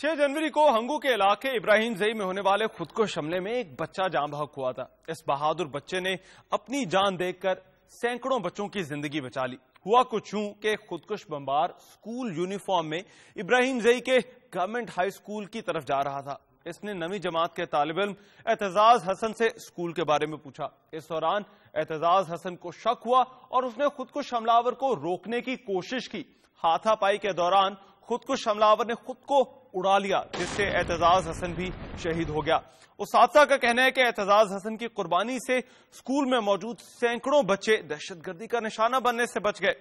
छह जनवरी को हंगू के इलाके इब्राहिम जई में होने वाले खुदकुश हमले में एक बच्चा जाम बहक हुआ था इस बहादुर बच्चे ने अपनी जान देकर सैकड़ों बच्चों की जिंदगी बचा ली हुआ कुछ यूं कि खुदकुश बम्बार स्कूल यूनिफॉर्म में इब्राहिम जई के गवर्नमेंट हाई स्कूल की तरफ जा रहा था इसने नवी जमात के तालब इम एतजाज हसन से स्कूल के बारे में पूछा इस दौरान एतजाज हसन को शक हुआ और उसने खुदकुश हमलावर को रोकने की कोशिश की हाथापाई के दौरान खुदकुश हमलावर ने खुद को उड़ा लिया जिससे एतजाज हसन भी शहीद हो गया उस हादसा का कहना है कि एतजाज हसन की कुर्बानी से स्कूल में मौजूद सैकड़ों बच्चे दहशतगर्दी का निशाना बनने से बच गए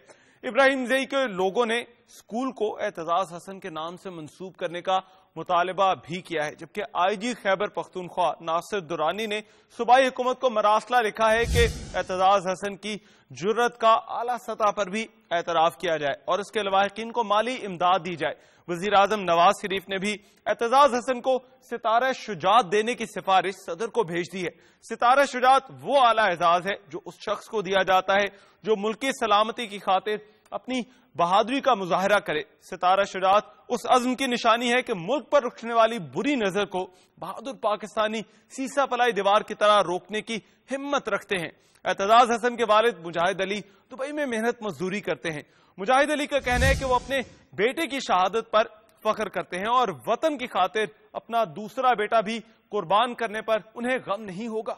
इब्राहिम जई के लोगों ने स्कूल को एतजाज हसन के नाम से मनसूब करने का मुतालबा भी किया है जबकि आई जी खैबर पख्तूनख्वा नासिर दुरानी ने सूबाई हुकूमत को मरासला लिखा है कि एतजाज हसन की जरूरत का अला सतह पर भी एतराफ़ किया जाए और इसके लवाकिन को माली इमदाद दी जाए वजीर अजम नवाज शरीफ ने भी एतजाज हसन को सितारा शुजात देने की सिफारिश सदर को भेज दी है सितारा शुजात वो आला एजाज है जो उस शख्स को दिया जाता है जो मुल्की सलामती की खातिर अपनी बहादुरी का मुजाहरा करे सितारा शुजात उस अज़म की निशानी है कि मुल्क पर रुकने वाली बुरी नज़र को बहादुर पाकिस्तानी सीसा पलाई दीवार की तरह रोकने की हिम्मत रखते हैं एतजाज़ हसन के वालद मुजाहिद अली दुबई में मेहनत मजदूरी करते हैं मुजाहिद अली का कहना है कि वो अपने बेटे की शहादत पर फख्र करते हैं और वतन की खातिर अपना दूसरा बेटा भी कुर्बान करने पर उन्हें गम नहीं होगा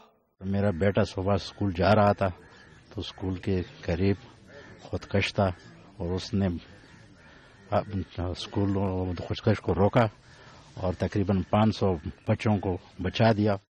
मेरा बेटा सुबह स्कूल जा रहा था तो स्कूल के करीब खुदकश था और उसने स्कूल खुदकश को रोका और तकरीबन 500 बच्चों को बचा दिया